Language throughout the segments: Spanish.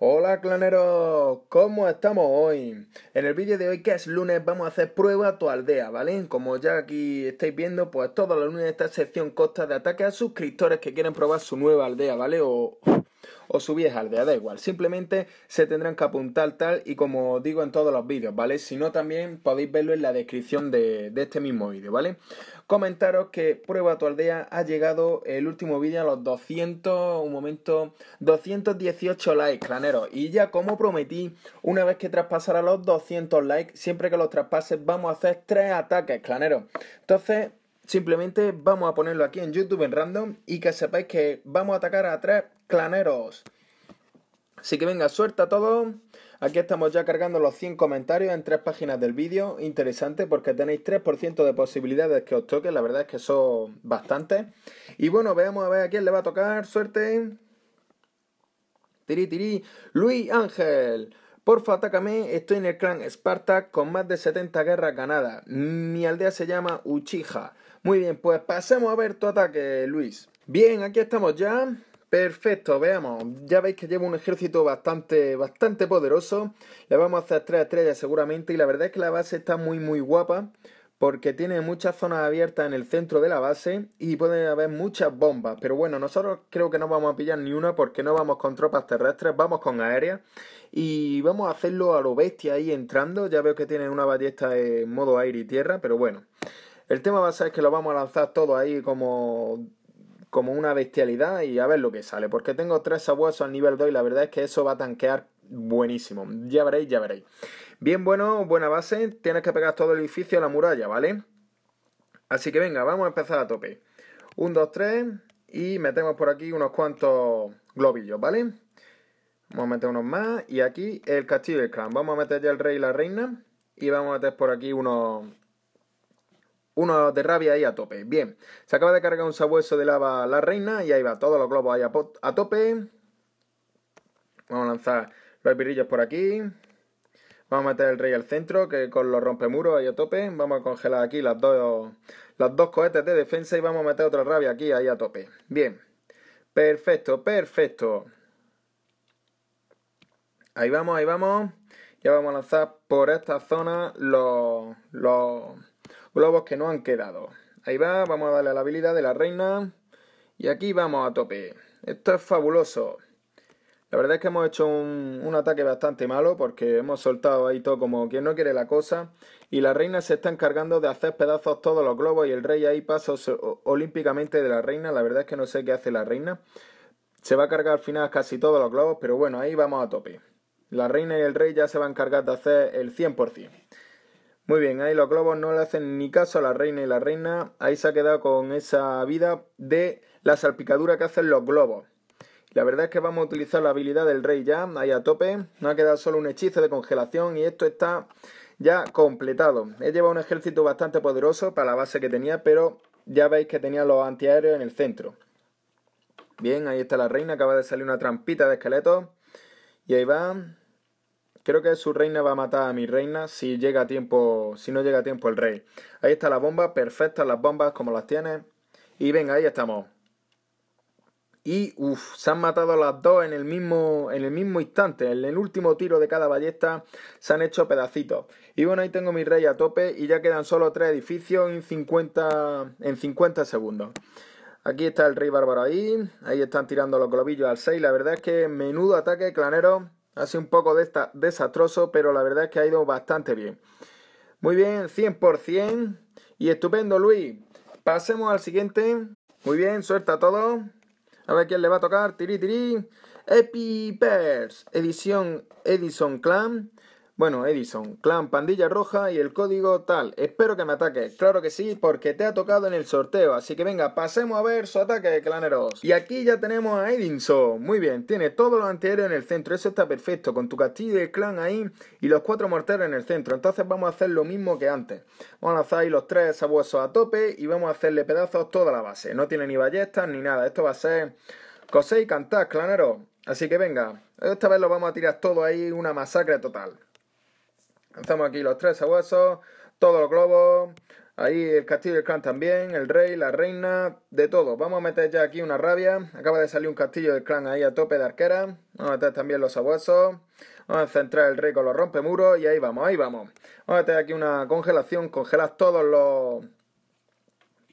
Hola claneros, ¿cómo estamos hoy? En el vídeo de hoy, que es lunes, vamos a hacer prueba a tu aldea, ¿vale? Como ya aquí estáis viendo, pues todos los lunes esta sección consta de ataques a suscriptores que quieren probar su nueva aldea, ¿vale? O, o vieja aldea, da igual. Simplemente se tendrán que apuntar tal y como digo en todos los vídeos, ¿vale? Si no, también podéis verlo en la descripción de, este mismo vídeo, ¿vale? Comentaros que Prueba tu aldea ha llegado el último vídeo a los 200, un momento, 218 likes, claneros. Y ya como prometí, una vez que traspasara los 200 likes, siempre que los traspases vamos a hacer tres ataques, claneros. Entonces, Simplemente vamos a ponerlo aquí en YouTube en random y que sepáis que vamos a atacar a tres claneros. Así que venga, suerte a todos. Aquí estamos ya cargando los 100 comentarios en tres páginas del vídeo. Interesante porque tenéis 3% de posibilidades que os toque. La verdad es que son bastante Y bueno, veamos a ver a quién le va a tocar. Suerte. Tiri, tiri. Luis Ángel. Porfa, atácame. Estoy en el clan Spartak con más de 70 guerras ganadas. Mi aldea se llama Uchiha. Muy bien, pues pasemos a ver tu ataque, Luis. Bien, aquí estamos ya. Perfecto, veamos. Ya veis que lleva un ejército bastante, bastante poderoso. Le vamos a hacer tres estrellas seguramente. Y la verdad es que la base está muy, muy guapa. Porque tiene muchas zonas abiertas en el centro de la base. Y puede haber muchas bombas. Pero bueno, nosotros creo que no vamos a pillar ni una. Porque no vamos con tropas terrestres. Vamos con aéreas. Y vamos a hacerlo a lo bestia ahí entrando. Ya veo que tiene una ballesta en modo aire y tierra. Pero bueno. El tema va a ser que lo vamos a lanzar todo ahí como, como una bestialidad y a ver lo que sale. Porque tengo tres sabuesos al nivel 2 y la verdad es que eso va a tanquear buenísimo. Ya veréis, ya veréis. Bien bueno, buena base. Tienes que pegar todo el edificio a la muralla, ¿vale? Así que venga, vamos a empezar a tope. 1, dos tres y metemos por aquí unos cuantos globillos, ¿vale? Vamos a meter unos más y aquí el castillo del clan. Vamos a meter ya el rey y la reina y vamos a meter por aquí unos uno de rabia ahí a tope. Bien, se acaba de cargar un sabueso de lava la reina y ahí va, todos los globos ahí a, tope. Vamos a lanzar los virillos por aquí. Vamos a meter el rey al centro, que con los rompemuros ahí a tope. Vamos a congelar aquí las dos, las dos cohetes de defensa y vamos a meter otra rabia aquí ahí a tope. Bien, perfecto, perfecto. Ahí vamos, ahí vamos. Ya vamos a lanzar por esta zona los, los, globos que no han quedado. Ahí va, vamos a darle a la habilidad de la reina. Y aquí vamos a tope. Esto es fabuloso. La verdad es que hemos hecho un, un, ataque bastante malo porque hemos soltado ahí todo como quien no quiere la cosa y la reina se está encargando de hacer pedazos todos los globos y el rey ahí pasa olímpicamente de la reina. La verdad es que no sé qué hace la reina. Se va a cargar al final casi todos los globos, pero bueno, ahí vamos a tope. La reina y el rey ya se van a encargar de hacer el 100%. Muy bien, ahí los globos no le hacen ni caso a la reina y la reina. Ahí se ha quedado con esa vida de la salpicadura que hacen los globos. La verdad es que vamos a utilizar la habilidad del rey ya, ahí a tope. No ha quedado solo un hechizo de congelación y esto está ya completado. He llevado un ejército bastante poderoso para la base que tenía, pero ya veis que tenía los antiaéreos en el centro. Bien, ahí está la reina, acaba de salir una trampita de esqueletos. Y ahí va, Creo que su reina va a matar a mi reina si llega a tiempo, si no llega a tiempo el rey. Ahí está la bomba, perfectas las bombas como las tiene. Y venga, ahí estamos. Y uff, se han matado las dos en el mismo, en el mismo instante. En el último tiro de cada ballesta se han hecho pedacitos. Y bueno, ahí tengo mi rey a tope y ya quedan solo tres edificios en 50, en 50 segundos. Aquí está el rey bárbaro ahí. Ahí están tirando los globillos al 6. La verdad es que menudo ataque, clanero. Ha sido un poco esta desastroso, pero la verdad es que ha ido bastante bien. Muy bien, 100%. Y estupendo, Luis. Pasemos al siguiente. Muy bien, suelta a todos. A ver quién le va a tocar. Tiri, tiri. Epi edición Edison Clan. Bueno, Edison, clan Pandilla Roja y el código tal. Espero que me ataques. Claro que sí, porque te ha tocado en el sorteo. Así que venga, pasemos a ver su ataque, claneros. Y aquí ya tenemos a Edison. Muy bien, tiene todos los anterior en el centro. Eso está perfecto, con tu castillo y el clan ahí y los cuatro morteros en el centro. Entonces vamos a hacer lo mismo que antes. Vamos a lanzar ahí los tres sabuesos a tope y vamos a hacerle pedazos toda la base. No tiene ni ballestas ni nada. Esto va a ser coser y cantar, claneros. Así que venga, esta vez lo vamos a tirar todo ahí, una masacre total. Estamos aquí los tres sabuesos, todos los globos, ahí el castillo del clan también, el rey, la reina, de todo. Vamos a meter ya aquí una rabia. Acaba de salir un castillo del clan ahí a tope de arquera. Vamos a meter también los sabuesos. Vamos a centrar el rey con los rompemuros y ahí vamos, ahí vamos. Vamos a meter aquí una congelación, congelas todos los...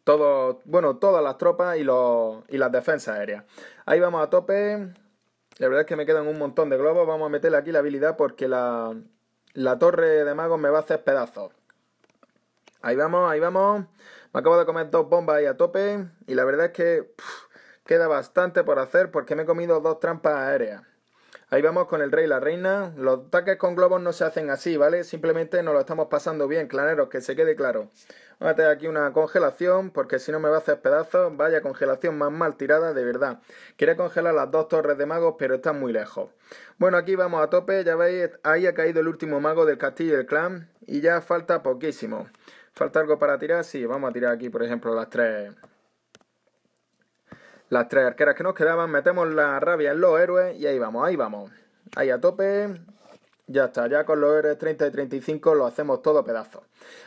Todo, bueno, todas las tropas y, los, y las defensas aéreas. Ahí vamos a tope. La verdad es que me quedan un montón de globos. Vamos a meterle aquí la habilidad porque la, la torre de magos me va a hacer pedazos. Ahí vamos, ahí vamos. Me acabo de comer dos bombas ahí a tope. Y la verdad es que queda bastante por hacer porque me he comido dos trampas aéreas. Ahí vamos con el rey y la reina. Los ataques con globos no se hacen así, ¿vale? Simplemente nos lo estamos pasando bien, claneros, que se quede claro. Voy a tener aquí una congelación porque si no me va a hacer pedazos. Vaya congelación más mal tirada, de verdad. Quería congelar las dos torres de magos, pero están muy lejos. Bueno, aquí vamos a tope. Ya veis, ahí ha caído el último mago del castillo del clan. Y ya falta poquísimo. ¿Falta algo para tirar? Sí, vamos a tirar aquí, por ejemplo, las tres... Las tres arqueras que nos quedaban. Metemos la rabia en los héroes y ahí vamos, ahí vamos. Ahí a tope. Ya está, ya con los R30 y 35 lo hacemos todo pedazo.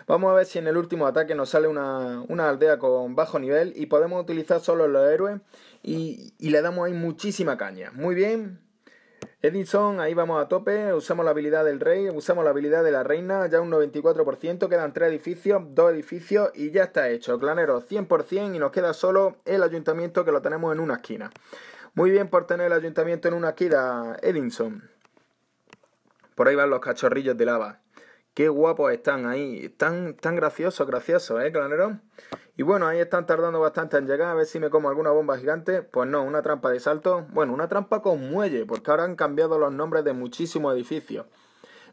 Vamos a ver si en el último ataque nos sale una, aldea con bajo nivel y podemos utilizar solo los héroes y, y, le damos ahí muchísima caña. Muy bien. Edison, ahí vamos a tope, usamos la habilidad del rey, usamos la habilidad de la reina, ya un 94%, quedan 3 edificios, 2 edificios y ya está hecho. Clanero 100% y nos queda solo el ayuntamiento que lo tenemos en una esquina. Muy bien por tener el ayuntamiento en una esquina, Edison. Por ahí van los cachorrillos de lava. Qué guapos están ahí. Tan, tan graciosos, graciosos, ¿eh, claneros? Y bueno, ahí están tardando bastante en llegar. A ver si me como alguna bomba gigante. Pues no, una trampa de salto. Bueno, una trampa con muelle, porque ahora han cambiado los nombres de muchísimos edificios.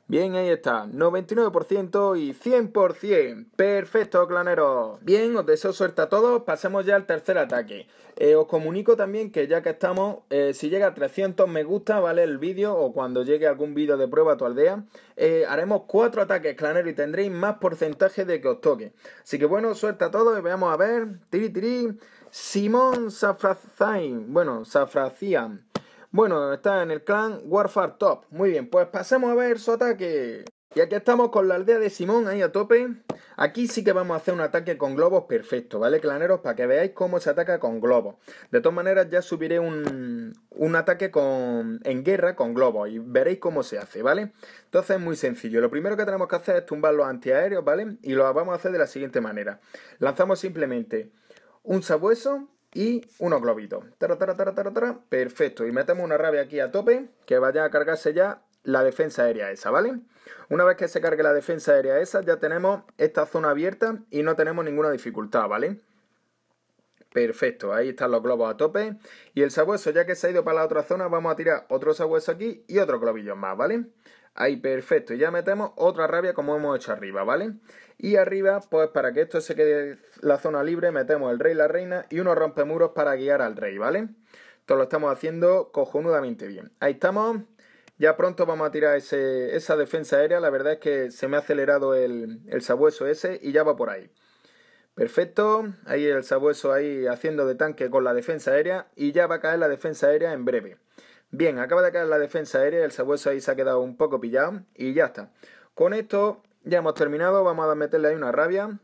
Bien, ahí está, 99% y 100%. Perfecto, claneros. Bien, os deseo suerte a todos. Pasemos ya al tercer ataque. Eh, os comunico también que ya que estamos, eh, si llega a 300 me gusta, ¿vale? El vídeo o cuando llegue algún vídeo de prueba a tu aldea, eh, haremos cuatro ataques, clanero y tendréis más porcentaje de que os toque. Así que bueno, suerte a todos y veamos a ver. Tiri, tiri. Simón Safrazain. Bueno, Safracian. Bueno, está en el clan Warfare Top. Muy bien, pues pasemos a ver su ataque. Y aquí estamos con la aldea de Simón ahí a tope. Aquí sí que vamos a hacer un ataque con globos perfecto, ¿vale, claneros? Para que veáis cómo se ataca con globos. De todas maneras, ya subiré un, ataque en guerra con globos y veréis cómo se hace, ¿vale? Entonces es muy sencillo. Lo primero que tenemos que hacer es tumbar los antiaéreos, ¿vale? Y lo vamos a hacer de la siguiente manera. Lanzamos simplemente un sabueso y unos globitos. Perfecto. Y metemos una rabia aquí a tope que vaya a cargarse ya la defensa aérea esa, ¿vale? Una vez que se cargue la defensa aérea esa, ya tenemos esta zona abierta y no tenemos ninguna dificultad, ¿vale? Perfecto, ahí están los globos a tope. Y el sabueso, ya que se ha ido para la otra zona, vamos a tirar otro sabueso aquí y otro globillo más, ¿vale? Ahí, perfecto. Y ya metemos otra rabia como hemos hecho arriba, ¿vale? Y arriba, pues para que esto se quede la zona libre, metemos el rey, la reina y unos rompemuros para guiar al rey, ¿vale? Esto lo estamos haciendo cojonudamente bien. Ahí estamos. Ya pronto vamos a tirar esa defensa aérea. La verdad es que se me ha acelerado el, el sabueso ese y ya va por ahí. Perfecto. Ahí el sabueso ahí haciendo de tanque con la defensa aérea y ya va a caer la defensa aérea en breve. Bien, acaba de caer la defensa aérea, el sabueso ahí se ha quedado un poco pillado y ya está. Con esto ya hemos terminado, vamos a meterle ahí una rabia.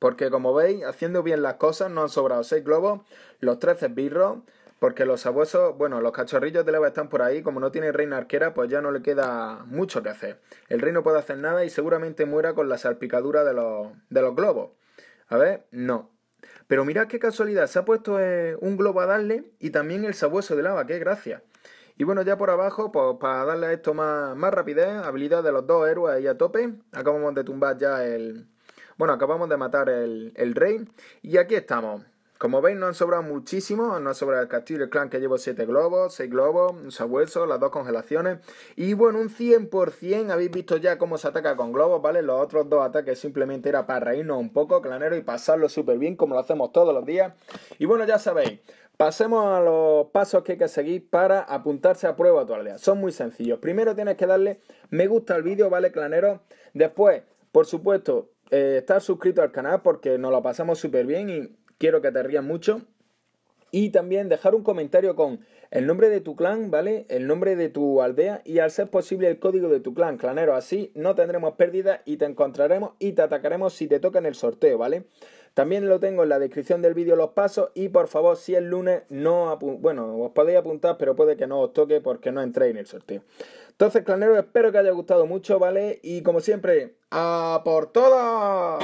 Porque como veis, haciendo bien las cosas, nos han sobrado 6 globos, los 13 birros, porque los sabuesos, bueno, los cachorrillos de leva están por ahí, como no tiene reina arquera, pues ya no le queda mucho que hacer. El rey no puede hacer nada y seguramente muera con la salpicadura de los, de los globos. A ver, no, pero mirad qué casualidad, se ha puesto eh, un globo a darle y también el sabueso de lava, qué gracia. Y bueno, ya por abajo, pues para darle a esto más, rapidez, habilidad de los dos héroes ahí a tope. Acabamos de tumbar ya el... Bueno, acabamos de matar el, el rey. Y aquí estamos. Como veis, no han sobrado muchísimo. No ha sobrado el Castillo el Clan, que llevo 7 globos, 6 globos, un sabueso, las dos congelaciones. Y bueno, un 100% habéis visto ya cómo se ataca con globos, ¿vale? Los otros dos ataques simplemente era para reírnos un poco, clanero, y pasarlo súper bien, como lo hacemos todos los días. Y bueno, ya sabéis. Pasemos a los pasos que hay que seguir para apuntarse a prueba a tu aldea. Son muy sencillos. Primero tienes que darle me gusta al vídeo, ¿vale, clanero? Después, por supuesto, eh, estar suscrito al canal porque nos lo pasamos súper bien y quiero que te rías mucho. Y también dejar un comentario con el nombre de tu clan, ¿vale? El nombre de tu aldea y al ser posible el código de tu clan, clanero. Así no tendremos pérdida. y te encontraremos y te atacaremos si te toca en el sorteo, ¿vale? También lo tengo en la descripción del vídeo los pasos y por favor si es lunes no bueno os podéis apuntar pero puede que no os toque porque no entréis en el sorteo. Entonces clanero espero que haya gustado mucho vale y como siempre a por todas.